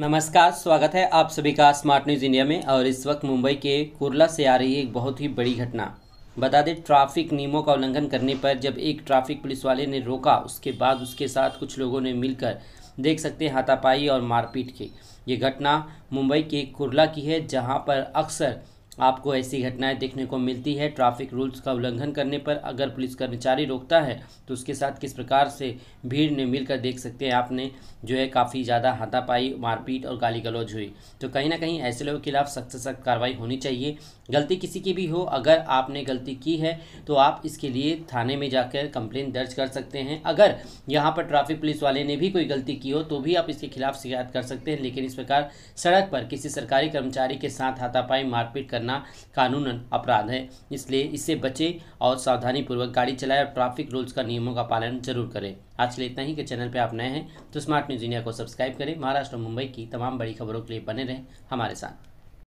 नमस्कार स्वागत है आप सभी का स्मार्ट न्यूज़ इंडिया में और इस वक्त मुंबई के कुरला से आ रही एक बहुत ही बड़ी घटना बता दें ट्रैफिक नियमों का उल्लंघन करने पर जब एक ट्रैफिक पुलिस वाले ने रोका उसके बाद उसके साथ कुछ लोगों ने मिलकर देख सकते हैं हाथापाई और मारपीट की ये घटना मुंबई के कुरला की है जहां पर अक्सर आपको ऐसी घटनाएं देखने को मिलती है ट्रैफिक रूल्स का उल्लंघन करने पर अगर पुलिस कर्मचारी रोकता है तो उसके साथ किस प्रकार से भीड़ ने मिलकर देख सकते हैं आपने जो है काफ़ी ज़्यादा हाथापाई मारपीट और गाली गलौज हुई तो कहीं ना कहीं ऐसे लोगों के खिलाफ सख्त सख्त कार्रवाई होनी चाहिए गलती किसी की भी हो अगर आपने गलती की है तो आप इसके लिए थाने में जाकर कंप्लेन दर्ज कर सकते हैं अगर यहाँ पर ट्रैफिक पुलिस वाले ने भी कोई गलती की हो तो भी आप इसके खिलाफ शिकायत कर सकते हैं लेकिन इस प्रकार सड़क पर किसी सरकारी कर्मचारी के साथ हाथापाई मारपीट करना कानूनन अपराध है इसलिए इससे बचे और सावधानीपूर्वक गाड़ी चलाए और ट्रैफिक रूल्स का नियमों का पालन जरूर करें आज के लिए इतना ही कि चैनल पर आप नए हैं तो स्मार्ट न्यूज इंडिया को सब्सक्राइब करें महाराष्ट्र और मुंबई की तमाम बड़ी खबरों के लिए बने रहें हमारे साथ